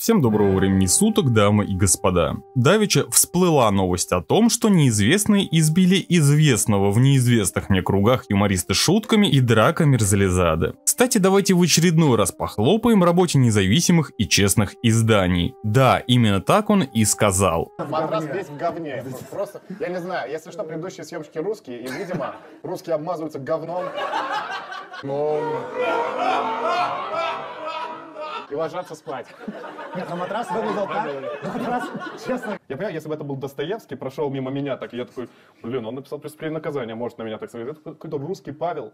Всем доброго времени суток, дамы и господа. Давича всплыла новость о том, что неизвестные избили известного в неизвестных мне кругах юмориста шутками и драка Мерзелизада. Кстати, давайте в очередной раз похлопаем работе независимых и честных изданий. Да, именно так он и сказал. Матрас весь в говне. Просто, я не знаю, если что, предыдущие съемщики русские, и, видимо, русские обмазываются говном. Но... Ну, и ложатся спать. Нет, на матрас выглядел так. матрас, честно. Я понимаю, если бы это был Достоевский, прошел мимо меня, так я такой, блин, он написал преступление наказания, может на меня так смотреть. Это какой-то русский Павел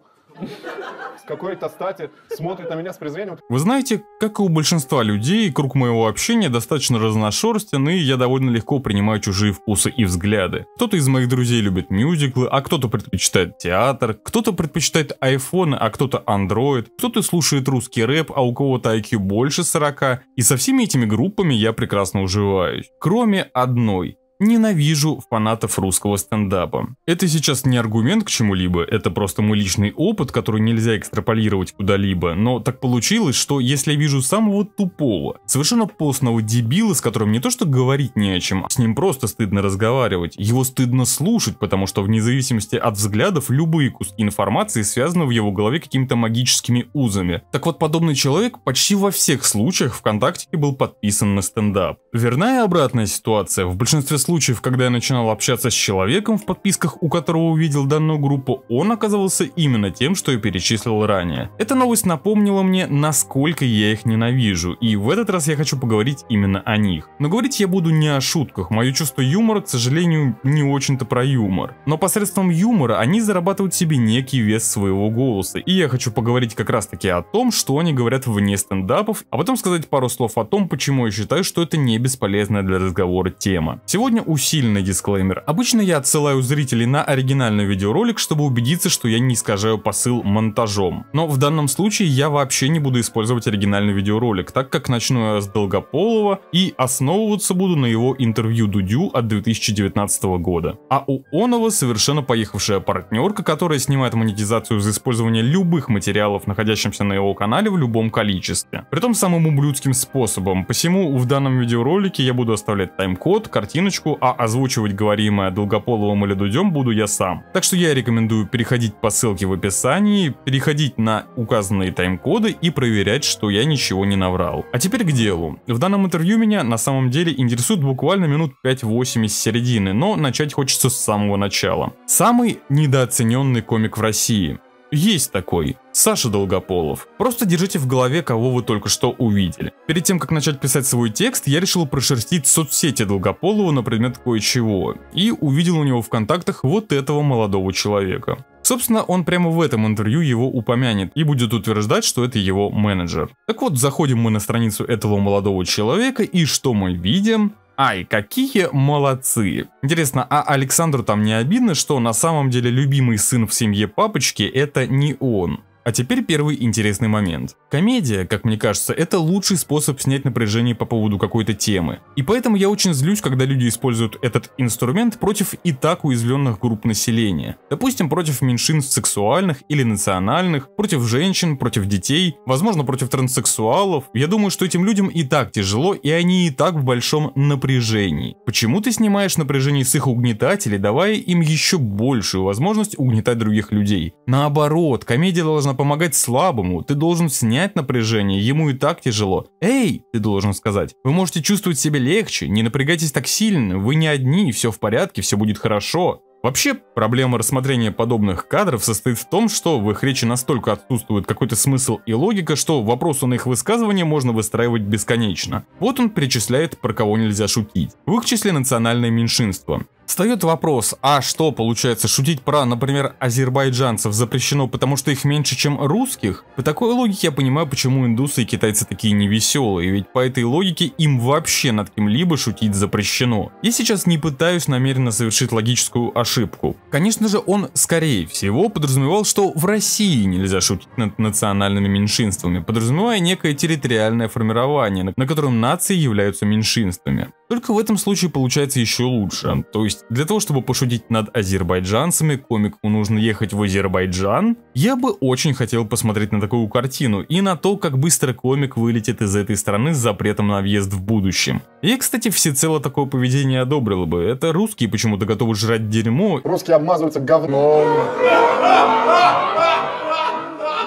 с какой-то стати смотрит на меня с презрением. Вы знаете, как и у большинства людей, круг моего общения достаточно разношерстен, и я довольно легко принимаю чужие вкусы и взгляды. Кто-то из моих друзей любит мюзиклы, а кто-то предпочитает театр, кто-то предпочитает айфоны, а кто-то андроид, кто-то слушает русский рэп, а у кого-то IQ больше, больше 40, и со всеми этими группами я прекрасно уживаюсь. Кроме одной, Ненавижу фанатов русского стендапа. Это сейчас не аргумент к чему-либо, это просто мой личный опыт, который нельзя экстраполировать куда-либо, но так получилось, что если я вижу самого тупого, совершенно постного дебила, с которым не то что говорить не о чем, а с ним просто стыдно разговаривать, его стыдно слушать, потому что вне зависимости от взглядов любые куски информации связаны в его голове какими-то магическими узами. Так вот, подобный человек почти во всех случаях ВКонтакте был подписан на стендап верная и обратная ситуация. В большинстве случаев, когда я начинал общаться с человеком, в подписках у которого увидел данную группу, он оказывался именно тем, что я перечислил ранее. Эта новость напомнила мне, насколько я их ненавижу, и в этот раз я хочу поговорить именно о них. Но говорить я буду не о шутках, мое чувство юмора, к сожалению, не очень-то про юмор. Но посредством юмора они зарабатывают себе некий вес своего голоса, и я хочу поговорить как раз таки о том, что они говорят вне стендапов, а потом сказать пару слов о том, почему я считаю, что это не бесполезная для разговора тема. Сегодня усиленный дисклеймер. Обычно я отсылаю зрителей на оригинальный видеоролик, чтобы убедиться, что я не искажаю посыл монтажом. Но в данном случае я вообще не буду использовать оригинальный видеоролик, так как начну я с Долгополова и основываться буду на его интервью Дудю от 2019 года. А у Онова совершенно поехавшая партнерка, которая снимает монетизацию за использование любых материалов, находящихся на его канале в любом количестве. Притом самым ублюдским способом, посему в данном видеоролике ролике я буду оставлять тайм-код, картиночку, а озвучивать говоримое Долгополовым или Дудем буду я сам. Так что я рекомендую переходить по ссылке в описании, переходить на указанные тайм-коды и проверять, что я ничего не наврал. А теперь к делу. В данном интервью меня на самом деле интересует буквально минут 5-8 из середины, но начать хочется с самого начала. Самый недооцененный комик в России. Есть такой. Саша Долгополов. Просто держите в голове, кого вы только что увидели. Перед тем, как начать писать свой текст, я решил прошерстить соцсети Долгополова на предмет кое-чего. И увидел у него в контактах вот этого молодого человека. Собственно, он прямо в этом интервью его упомянет и будет утверждать, что это его менеджер. Так вот, заходим мы на страницу этого молодого человека и что мы видим? Ай, какие молодцы. Интересно, а Александру там не обидно, что на самом деле любимый сын в семье папочки это не он? А теперь первый интересный момент. Комедия, как мне кажется, это лучший способ снять напряжение по поводу какой-то темы. И поэтому я очень злюсь, когда люди используют этот инструмент против и так уязвленных групп населения. Допустим, против меньшинств сексуальных или национальных, против женщин, против детей, возможно, против транссексуалов. Я думаю, что этим людям и так тяжело, и они и так в большом напряжении. Почему ты снимаешь напряжение с их угнетателей, давая им еще большую возможность угнетать других людей? Наоборот, комедия должна помогать слабому, ты должен снять напряжение, ему и так тяжело. Эй, ты должен сказать, вы можете чувствовать себя легче, не напрягайтесь так сильно, вы не одни, все в порядке, все будет хорошо. Вообще, проблема рассмотрения подобных кадров состоит в том, что в их речи настолько отсутствует какой-то смысл и логика, что вопросы на их высказывание можно выстраивать бесконечно. Вот он перечисляет, про кого нельзя шутить. В их числе национальное меньшинство. Встает вопрос, а что получается, шутить про, например, азербайджанцев запрещено, потому что их меньше, чем русских? По такой логике я понимаю, почему индусы и китайцы такие невеселые, ведь по этой логике им вообще над кем-либо шутить запрещено. Я сейчас не пытаюсь намеренно совершить логическую ошибку. Конечно же, он, скорее всего, подразумевал, что в России нельзя шутить над национальными меньшинствами, подразумевая некое территориальное формирование, на котором нации являются меньшинствами. Только в этом случае получается еще лучше. То есть, для того, чтобы пошутить над азербайджанцами, комику нужно ехать в Азербайджан. Я бы очень хотел посмотреть на такую картину и на то, как быстро комик вылетит из этой страны с запретом на въезд в будущем. Я, кстати, всецело такое поведение одобрил бы. Это русские почему-то готовы жрать дерьмо. Русские обмазываются говном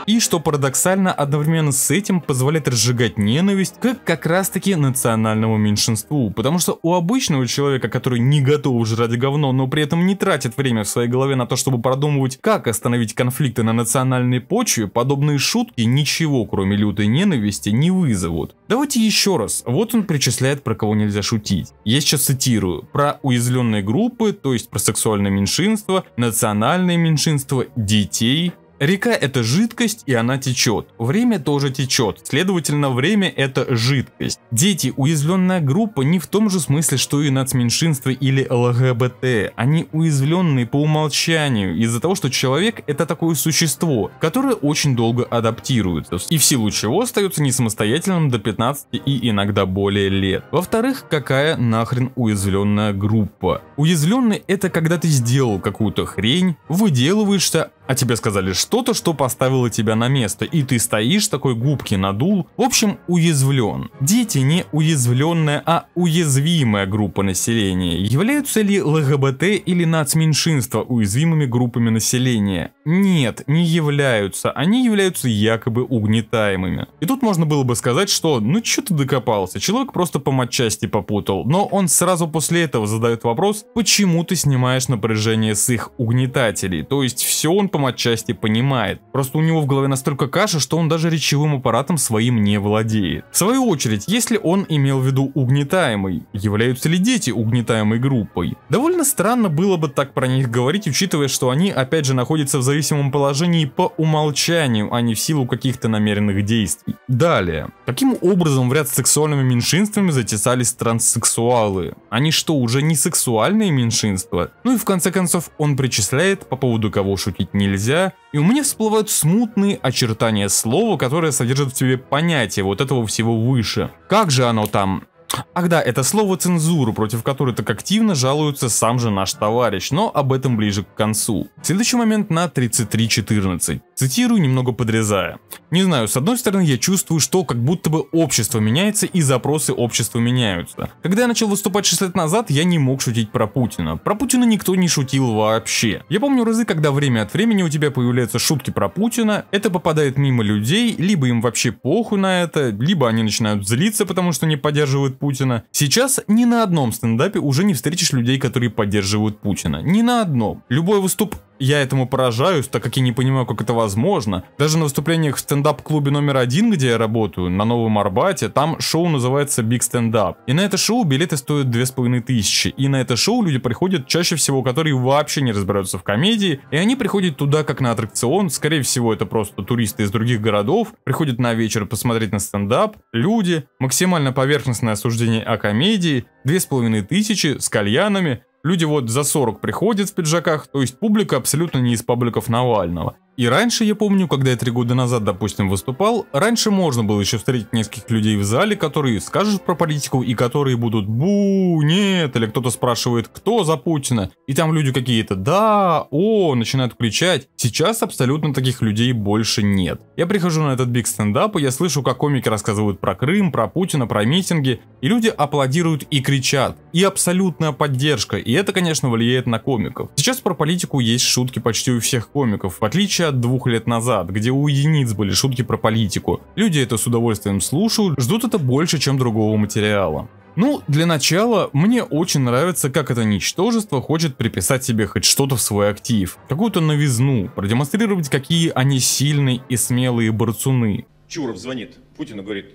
и, что парадоксально, одновременно с этим позволяет разжигать ненависть как как раз таки национальному меньшинству, потому что у обычного человека, который не готов жрать говно, но при этом не тратит время в своей голове на то, чтобы продумывать, как остановить конфликты на национальной почве, подобные шутки ничего, кроме лютой ненависти, не вызовут. Давайте еще раз, вот он причисляет, про кого нельзя шутить. Я сейчас цитирую, про уязвленные группы, то есть про сексуальное меньшинство, национальное меньшинство, детей, Река это жидкость и она течет. Время тоже течет, следовательно время это жидкость. Дети, уязвленная группа не в том же смысле, что и нацменьшинство или ЛГБТ. Они уязвленные по умолчанию из-за того, что человек это такое существо, которое очень долго адаптируется и в силу чего остается не самостоятельным до 15 и иногда более лет. Во-вторых, какая нахрен уязвленная группа? Уязвленный это когда ты сделал какую-то хрень, выделываешься, а тебе сказали что-то, что поставило тебя на место, и ты стоишь такой губки надул, в общем, уязвлен. Дети не уязвленная, а уязвимая группа населения. Являются ли ЛГБТ или нацменьшинства уязвимыми группами населения? Нет, не являются, они являются якобы угнетаемыми. И тут можно было бы сказать, что ну что ты докопался, человек просто по матчасти попутал, но он сразу после этого задает вопрос, почему ты снимаешь напряжение с их угнетателей, то есть все он по Артем отчасти понимает. Просто у него в голове настолько каша, что он даже речевым аппаратом своим не владеет. В свою очередь, если он имел в виду угнетаемый, являются ли дети угнетаемой группой? Довольно странно было бы так про них говорить, учитывая, что они опять же находятся в зависимом положении по умолчанию, а не в силу каких-то намеренных действий. Далее. Каким образом в ряд с сексуальными меньшинствами затесались транссексуалы? Они что, уже не сексуальные меньшинства? Ну и в конце концов, он причисляет, по поводу кого шутить нельзя, нельзя, и у меня всплывают смутные очертания слова, которое содержит в себе понятие вот этого всего выше. Как же оно там? Ах да, это слово «цензуру», против которой так активно жалуется сам же наш товарищ, но об этом ближе к концу. Следующий момент на 33.14. Цитирую, немного подрезая. «Не знаю, с одной стороны я чувствую, что как будто бы общество меняется и запросы общества меняются. Когда я начал выступать 6 лет назад, я не мог шутить про Путина. Про Путина никто не шутил вообще. Я помню разы, когда время от времени у тебя появляются шутки про Путина, это попадает мимо людей, либо им вообще похуй на это, либо они начинают злиться, потому что не поддерживают Путина. Сейчас ни на одном стендапе уже не встретишь людей, которые поддерживают Путина. Ни на одном. Любой выступ я этому поражаюсь, так как я не понимаю, как это возможно. Даже на выступлениях в стендап-клубе номер один, где я работаю, на Новом Арбате, там шоу называется Big Stand Up. И на это шоу билеты стоят две с половиной тысячи. И на это шоу люди приходят чаще всего, которые вообще не разбираются в комедии, и они приходят туда как на аттракцион, скорее всего это просто туристы из других городов, приходят на вечер посмотреть на стендап, люди, максимально поверхностное осуждение о комедии, две с половиной тысячи с кальянами, Люди вот за 40 приходят в пиджаках, то есть публика абсолютно не из пабликов Навального. И раньше, я помню, когда я три года назад, допустим, выступал, раньше можно было еще встретить нескольких людей в зале, которые скажут про политику и которые будут «бу», «нет», или кто-то спрашивает «кто за Путина?», и там люди какие-то «да», «о», начинают кричать. Сейчас абсолютно таких людей больше нет. Я прихожу на этот биг стендап, и я слышу, как комики рассказывают про Крым, про Путина, про митинги, и люди аплодируют и кричат. И абсолютная поддержка, и это, конечно, влияет на комиков. Сейчас про политику есть шутки почти у всех комиков, в отличие от двух лет назад, где у единиц были шутки про политику. Люди это с удовольствием слушают, ждут это больше, чем другого материала. Ну, для начала, мне очень нравится, как это ничтожество хочет приписать себе хоть что-то в свой актив. Какую-то новизну, продемонстрировать, какие они сильные и смелые борцуны. Чуров звонит Путину, говорит,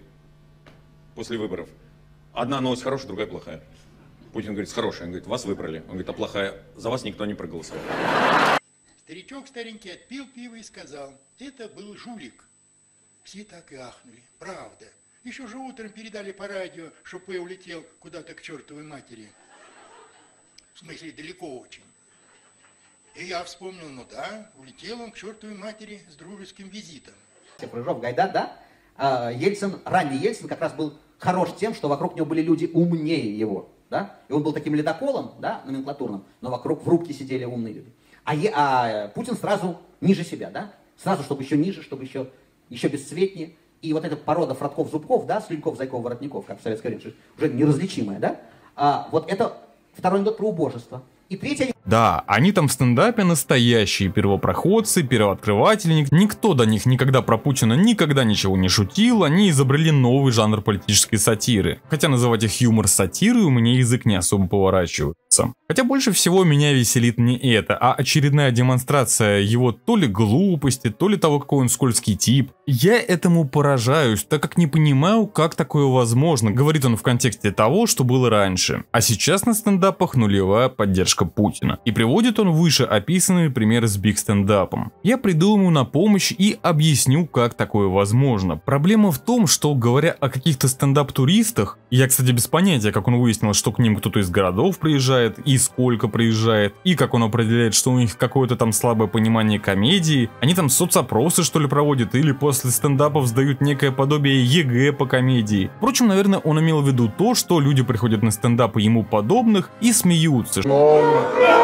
после выборов, одна новость хорошая, другая плохая. Путин говорит, хорошая, Он говорит, вас выбрали. Он говорит, а плохая, за вас никто не проголосовал. Старичок старенький отпил пиво и сказал, это был жулик. Все так и ахнули. Правда. Еще же утром передали по радио, что П улетел куда-то к чертовой матери. В смысле, далеко очень. И я вспомнил, ну да, улетел он к чертовой матери с дружеским визитом. Прыжок Гайда, да? А, Ельцин, ранний Ельцин как раз был хорош тем, что вокруг него были люди умнее его да, и он был таким ледоколом, да, номенклатурным, но вокруг в рубке сидели умные люди. А, е, а Путин сразу ниже себя, да, сразу, чтобы еще ниже, чтобы еще, еще бесцветнее. И вот эта порода фротков-зубков, да, слюньков, зайков, воротников, как в советское время, уже неразличимая, да, а, вот это второй анекдот про убожество. И третий да, они там в стендапе настоящие первопроходцы, первооткрыватели, никто до них никогда про Путина никогда ничего не шутил, они изобрели новый жанр политической сатиры. Хотя называть их юмор сатирой у меня язык не особо поворачивается. Хотя больше всего меня веселит не это, а очередная демонстрация его то ли глупости, то ли того, какой он скользкий тип. Я этому поражаюсь, так как не понимаю, как такое возможно, говорит он в контексте того, что было раньше. А сейчас на стендапах нулевая поддержка Путина. Бикстона, и приводит он выше описанный пример с Биг стендапом. Я приду ему на помощь и объясню, как такое возможно. Проблема в том, что говоря о каких-то стендап-туристах, я, кстати, без понятия, как он выяснил, что к ним кто-то из городов приезжает, и сколько приезжает, и как он определяет, что у них какое-то там слабое понимание комедии, они там соцопросы что ли проводят, или после стендапов сдают некое подобие ЕГЭ по комедии. Впрочем, наверное, он имел в виду то, что люди приходят на стендапы ему подобных и смеются. Мама.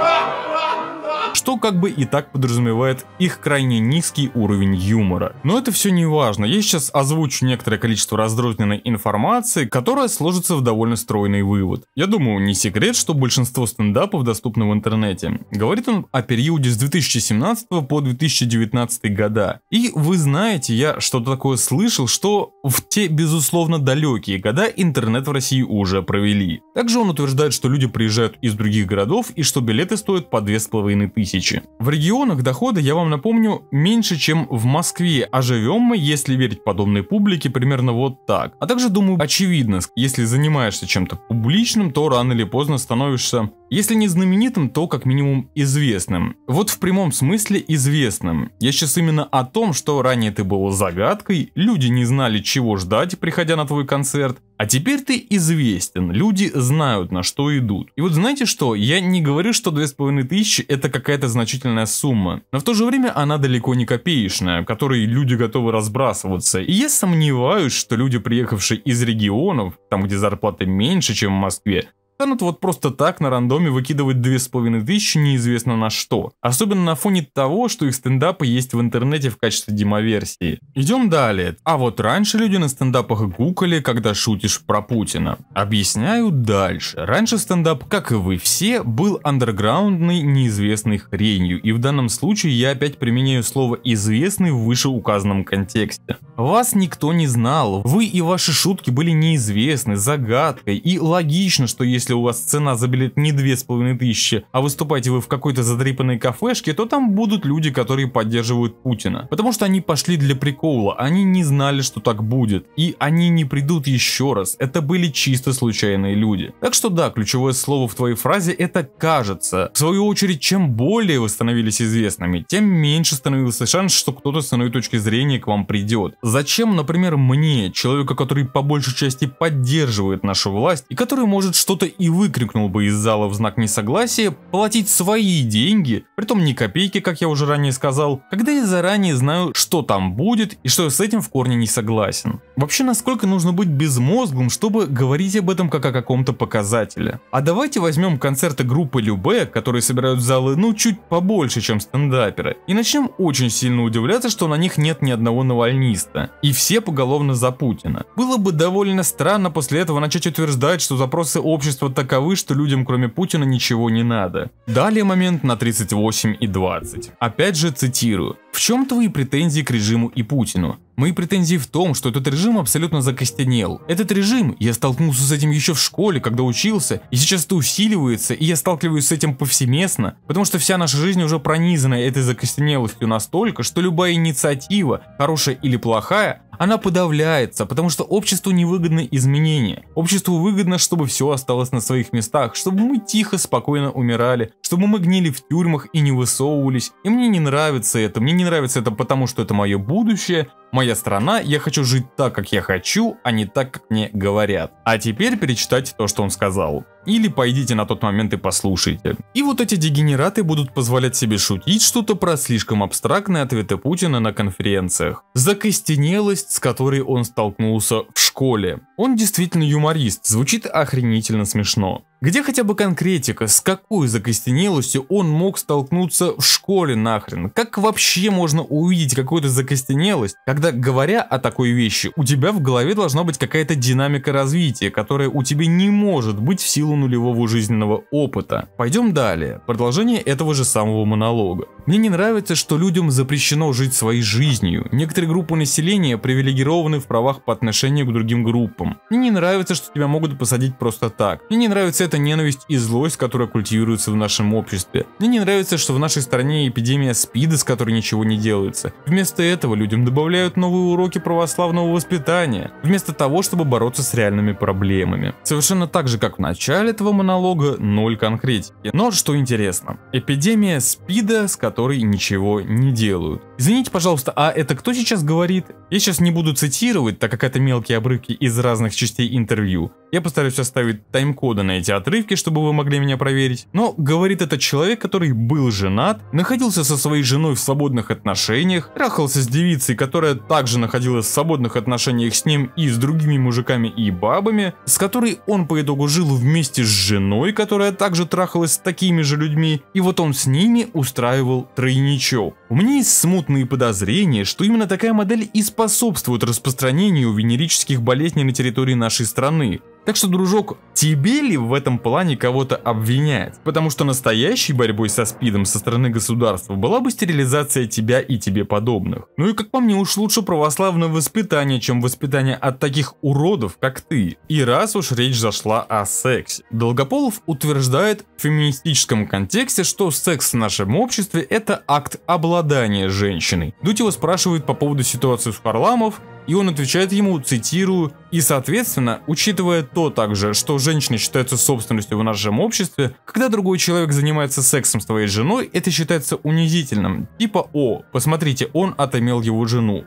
что как бы и так подразумевает их крайне низкий уровень юмора. Но это все не важно, я сейчас озвучу некоторое количество раздрозненной информации, которая сложится в довольно стройный вывод. Я думаю, не секрет, что большинство стендапов доступны в интернете. Говорит он о периоде с 2017 по 2019 года. И вы знаете, я что-то такое слышал, что в те, безусловно, далекие года интернет в России уже провели. Также он утверждает, что люди приезжают из других городов и что билеты стоят по 2500 тысячи. В регионах доходы, я вам напомню, меньше, чем в Москве, а живем мы, если верить подобной публике, примерно вот так. А также, думаю, очевидно, если занимаешься чем-то публичным, то рано или поздно становишься если не знаменитым, то как минимум известным. Вот в прямом смысле известным. Я сейчас именно о том, что ранее ты был загадкой, люди не знали, чего ждать, приходя на твой концерт, а теперь ты известен, люди знают, на что идут. И вот знаете что, я не говорю, что 2500 это какая-то значительная сумма, но в то же время она далеко не копеечная, которой люди готовы разбрасываться. И я сомневаюсь, что люди, приехавшие из регионов, там где зарплаты меньше, чем в Москве, станут вот просто так на рандоме выкидывать две с половиной тысячи неизвестно на что. Особенно на фоне того, что их стендапы есть в интернете в качестве демоверсии. Идем далее. А вот раньше люди на стендапах гукали, когда шутишь про Путина. Объясняю дальше. Раньше стендап, как и вы все, был андерграундный неизвестной хренью. И в данном случае я опять применяю слово «известный» в вышеуказанном контексте. Вас никто не знал. Вы и ваши шутки были неизвестны, загадкой. И логично, что если если у вас цена за билет не 2500, а выступаете вы в какой-то задрипанной кафешке, то там будут люди, которые поддерживают Путина. Потому что они пошли для прикола, они не знали, что так будет. И они не придут еще раз, это были чисто случайные люди. Так что да, ключевое слово в твоей фразе это «кажется». В свою очередь, чем более вы становились известными, тем меньше становился шанс, что кто-то с иной точки зрения к вам придет. Зачем, например, мне, человека, который по большей части поддерживает нашу власть и который может что-то и выкрикнул бы из зала в знак несогласия платить свои деньги, притом не копейки, как я уже ранее сказал, когда я заранее знаю, что там будет и что я с этим в корне не согласен. Вообще, насколько нужно быть безмозглым, чтобы говорить об этом как о каком-то показателе. А давайте возьмем концерты группы Любе, которые собирают залы ну чуть побольше, чем стендаперы, и начнем очень сильно удивляться, что на них нет ни одного навальниста, и все поголовно за Путина. Было бы довольно странно после этого начать утверждать, что запросы общества обстоятельства таковы, что людям кроме Путина ничего не надо. Далее момент на 38 и 20. Опять же цитирую. В чем твои претензии к режиму и Путину? Мои претензии в том, что этот режим абсолютно закостенел. Этот режим, я столкнулся с этим еще в школе, когда учился, и сейчас это усиливается, и я сталкиваюсь с этим повсеместно, потому что вся наша жизнь уже пронизана этой закостенелостью настолько, что любая инициатива, хорошая или плохая, она подавляется, потому что обществу невыгодны изменения. Обществу выгодно, чтобы все осталось на своих местах, чтобы мы тихо, спокойно умирали, чтобы мы гнили в тюрьмах и не высовывались. И мне не нравится это, мне не нравится это потому, что это мое будущее, Моя страна, я хочу жить так, как я хочу, а не так, как мне говорят. А теперь перечитайте то, что он сказал. Или пойдите на тот момент и послушайте. И вот эти дегенераты будут позволять себе шутить что-то про слишком абстрактные ответы Путина на конференциях. Закостенелость, с которой он столкнулся в школе. Он действительно юморист, звучит охренительно смешно. Где хотя бы конкретика, с какой закостенелостью он мог столкнуться в школе нахрен? Как вообще можно увидеть какую-то закостенелость, когда, говоря о такой вещи, у тебя в голове должна быть какая-то динамика развития, которая у тебя не может быть в силу нулевого жизненного опыта? Пойдем далее. Продолжение этого же самого монолога. Мне не нравится, что людям запрещено жить своей жизнью. Некоторые группы населения привилегированы в правах по отношению к другим группам. Мне не нравится, что тебя могут посадить просто так. Мне не нравится это ненависть и злость, которая культивируется в нашем обществе. Мне не нравится, что в нашей стране эпидемия СПИДа, с которой ничего не делается. Вместо этого людям добавляют новые уроки православного воспитания, вместо того, чтобы бороться с реальными проблемами. Совершенно так же, как в начале этого монолога, ноль конкретики. Но что интересно, эпидемия СПИДа, с которой ничего не делают. Извините, пожалуйста, а это кто сейчас говорит? Я сейчас не буду цитировать, так как это мелкие обрывки из разных частей интервью. Я постараюсь оставить тайм-коды на эти отрывки, чтобы вы могли меня проверить. Но говорит этот человек, который был женат, находился со своей женой в свободных отношениях, трахался с девицей, которая также находилась в свободных отношениях с ним и с другими мужиками и бабами, с которой он по итогу жил вместе с женой, которая также трахалась с такими же людьми, и вот он с ними устраивал тройничок. У меня есть смутные подозрения, что именно такая модель и способствует распространению венерических болезней на территории нашей страны, так что, дружок, тебе ли в этом плане кого-то обвинять? Потому что настоящей борьбой со СПИДом со стороны государства была бы стерилизация тебя и тебе подобных. Ну и как по мне, уж лучше православное воспитание, чем воспитание от таких уродов, как ты. И раз уж речь зашла о сексе. Долгополов утверждает в феминистическом контексте, что секс в нашем обществе это акт обладания женщиной. Дуть его спрашивает по поводу ситуации с Харламов, и он отвечает ему, цитирую, «И, соответственно, учитывая то также, что женщины считаются собственностью в нашем обществе, когда другой человек занимается сексом с твоей женой, это считается унизительным. Типа, о, посмотрите, он отомел его жену».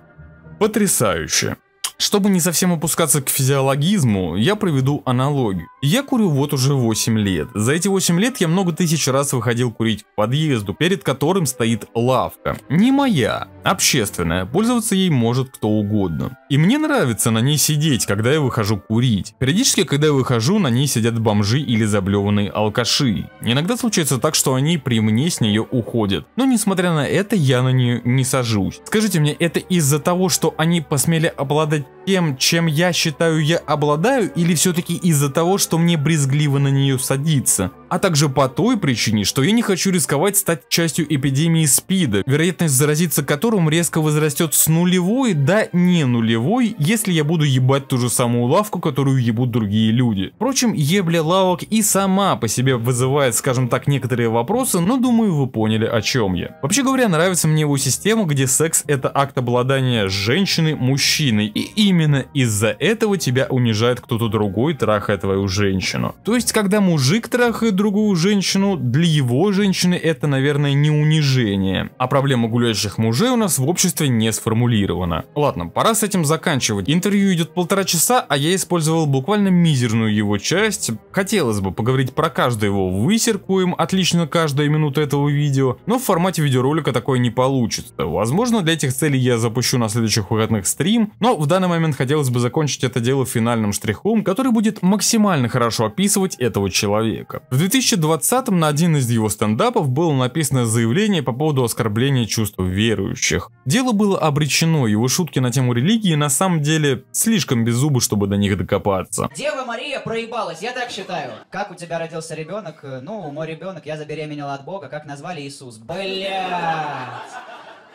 Потрясающе. Чтобы не совсем опускаться к физиологизму, я проведу аналогию. Я курю вот уже 8 лет. За эти 8 лет я много тысяч раз выходил курить к подъезду, перед которым стоит лавка. Не моя, общественная, пользоваться ей может кто угодно. И мне нравится на ней сидеть, когда я выхожу курить. Периодически, когда я выхожу, на ней сидят бомжи или заблеванные алкаши. Иногда случается так, что они при мне с нее уходят. Но несмотря на это, я на нее не сажусь. Скажите мне, это из-за того, что они посмели обладать тем, чем я считаю я обладаю, или все-таки из-за того, что что мне брезгливо на нее садиться, а также по той причине, что я не хочу рисковать стать частью эпидемии СПИДа, вероятность заразиться которым резко возрастет с нулевой до не нулевой, если я буду ебать ту же самую лавку, которую ебут другие люди. Впрочем, ебля лавок и сама по себе вызывает, скажем так, некоторые вопросы, но думаю вы поняли о чем я. Вообще говоря, нравится мне его система, где секс это акт обладания женщины мужчиной, и именно из-за этого тебя унижает кто-то другой, трахая твою женщину женщину. То есть, когда мужик трахает другую женщину, для его женщины это, наверное, не унижение. А проблема гуляющих мужей у нас в обществе не сформулирована. Ладно, пора с этим заканчивать. Интервью идет полтора часа, а я использовал буквально мизерную его часть. Хотелось бы поговорить про каждую его высерку, им отлично каждая минута этого видео, но в формате видеоролика такое не получится. Возможно, для этих целей я запущу на следующих выходных стрим, но в данный момент хотелось бы закончить это дело финальным штрихом, который будет максимально хорошо описывать этого человека. В 2020-м на один из его стендапов было написано заявление по поводу оскорбления чувств верующих. Дело было обречено, его шутки на тему религии на самом деле слишком беззубы, чтобы до них докопаться. Дева Мария проебалась, я так считаю. Как у тебя родился ребенок? Ну, мой ребенок, я забеременела от Бога, как назвали Иисус. Блядь!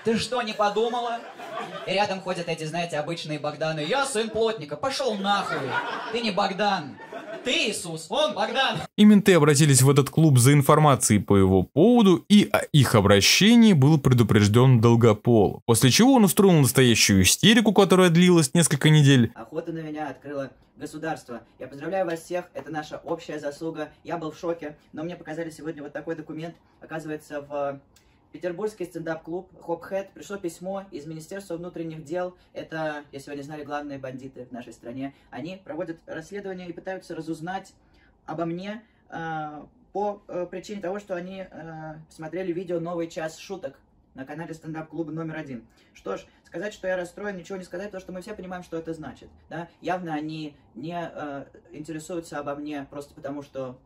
Ты что, не подумала? И рядом ходят эти, знаете, обычные Богданы. Я сын плотника, пошел нахуй. Ты не Богдан. Ты Иисус, он Богдан. И менты обратились в этот клуб за информацией по его поводу, и о их обращении был предупрежден Долгопол. После чего он устроил настоящую истерику, которая длилась несколько недель. Охота на меня открыла государство. Я поздравляю вас всех, это наша общая заслуга. Я был в шоке, но мне показали сегодня вот такой документ. Оказывается, в петербургский стендап-клуб «Хопхэт» пришло письмо из Министерства внутренних дел. Это, если вы не знали, главные бандиты в нашей стране. Они проводят расследование и пытаются разузнать обо мне э, по э, причине того, что они э, смотрели видео «Новый час шуток» на канале стендап-клуба номер один. Что ж, сказать, что я расстроен, ничего не сказать, потому что мы все понимаем, что это значит. Да? Явно они не э, интересуются обо мне просто потому, что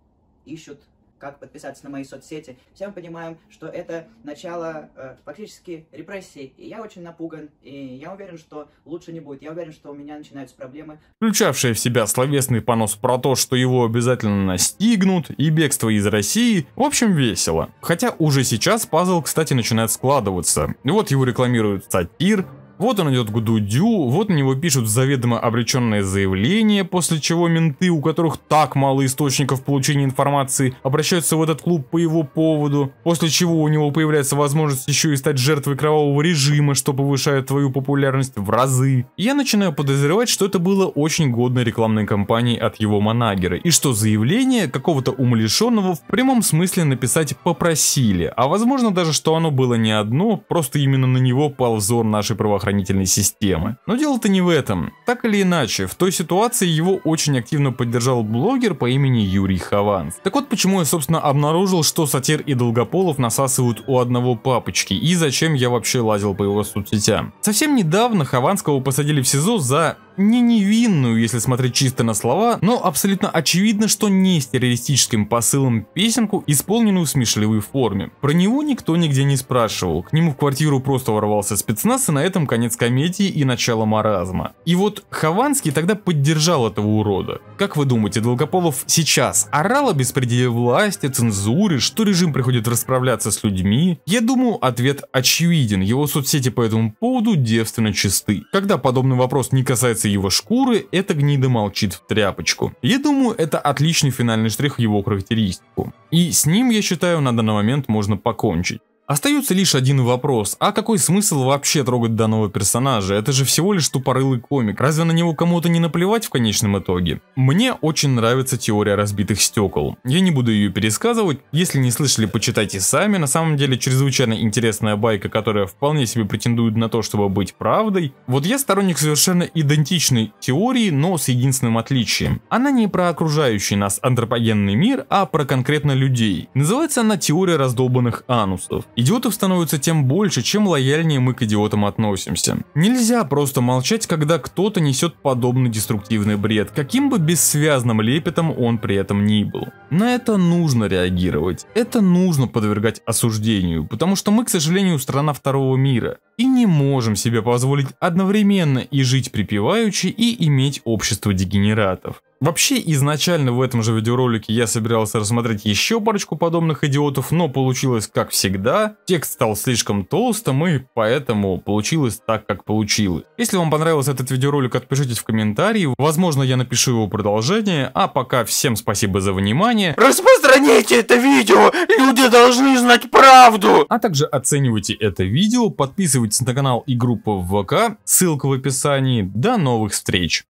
ищут как подписаться на мои соцсети. Все мы понимаем, что это начало э, фактически репрессий. И я очень напуган, и я уверен, что лучше не будет. Я уверен, что у меня начинаются проблемы. Включавшая в себя словесный понос про то, что его обязательно настигнут, и бегство из России, в общем, весело. Хотя уже сейчас пазл, кстати, начинает складываться. вот его рекламируют сатир, вот он идет к Дудю, вот на него пишут заведомо обреченное заявление, после чего менты, у которых так мало источников получения информации, обращаются в этот клуб по его поводу, после чего у него появляется возможность еще и стать жертвой кровавого режима, что повышает твою популярность в разы. я начинаю подозревать, что это было очень годной рекламной кампанией от его манагера, и что заявление какого-то умалишенного в прямом смысле написать попросили, а возможно даже, что оно было не одно, просто именно на него пал взор нашей правоохранительной правоохранительной системы. Но дело-то не в этом. Так или иначе, в той ситуации его очень активно поддержал блогер по имени Юрий Хованс. Так вот почему я собственно обнаружил, что Сатир и Долгополов насасывают у одного папочки и зачем я вообще лазил по его соцсетям. Совсем недавно Хованского посадили в СИЗО за не невинную, если смотреть чисто на слова, но абсолютно очевидно, что не с террористическим посылом песенку, исполненную в смешливой форме. Про него никто нигде не спрашивал, к нему в квартиру просто ворвался спецназ и на этом конец комедии и начало маразма. И вот Хованский тогда поддержал этого урода. Как вы думаете, Долгополов сейчас орал о беспределе власти, цензуре, что режим приходит расправляться с людьми? Я думаю, ответ очевиден, его соцсети по этому поводу девственно чисты. Когда подобный вопрос не касается его шкуры, эта гнида молчит в тряпочку. Я думаю, это отличный финальный штрих в его характеристику. И с ним, я считаю, на данный момент можно покончить. Остается лишь один вопрос, а какой смысл вообще трогать данного персонажа? Это же всего лишь тупорылый комик, разве на него кому-то не наплевать в конечном итоге? Мне очень нравится теория разбитых стекол. Я не буду ее пересказывать, если не слышали, почитайте сами, на самом деле чрезвычайно интересная байка, которая вполне себе претендует на то, чтобы быть правдой. Вот я сторонник совершенно идентичной теории, но с единственным отличием. Она не про окружающий нас антропогенный мир, а про конкретно людей. Называется она теория раздолбанных анусов. Идиотов становится тем больше, чем лояльнее мы к идиотам относимся. Нельзя просто молчать, когда кто-то несет подобный деструктивный бред, каким бы бессвязным лепетом он при этом ни был. На это нужно реагировать, это нужно подвергать осуждению, потому что мы, к сожалению, страна второго мира и не можем себе позволить одновременно и жить припеваючи, и иметь общество дегенератов. Вообще, изначально в этом же видеоролике я собирался рассмотреть еще парочку подобных идиотов, но получилось как всегда. Текст стал слишком толстым и поэтому получилось так, как получилось. Если вам понравился этот видеоролик, отпишитесь в комментарии, возможно я напишу его продолжение, а пока всем спасибо за внимание. Распространите это видео, люди должны знать правду! А также оценивайте это видео, подписывайтесь на канал и группу в ВК, ссылка в описании. До новых встреч!